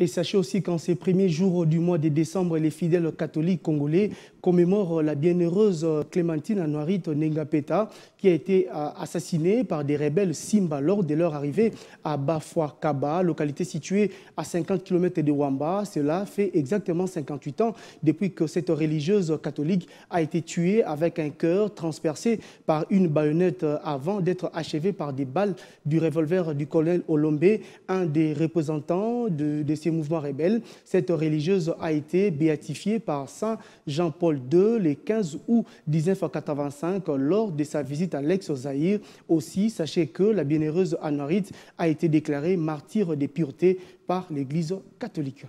Et sachez aussi qu'en ces premiers jours du mois de décembre, les fidèles catholiques congolais commémorent la bienheureuse euh, Clémentine Anwarit Nengapeta, qui a été euh, assassinée par des rebelles Simba lors de leur arrivée à Bafuakaba, localité située à 50 km de Wamba. Cela fait exactement 58 ans depuis que cette religieuse catholique a été tuée avec un cœur transpercé par une baïonnette euh, avant d'être achevée par des balles du revolver du colonel Olombe, un des représentants de, de Mouvement Rebelle. Cette religieuse a été béatifiée par Saint Jean-Paul II le 15 août 1985 lors de sa visite à l'ex-Zaïre. Aussi, sachez que la bienheureuse Anne-Marie a été déclarée martyre des puretés par l'Église catholique.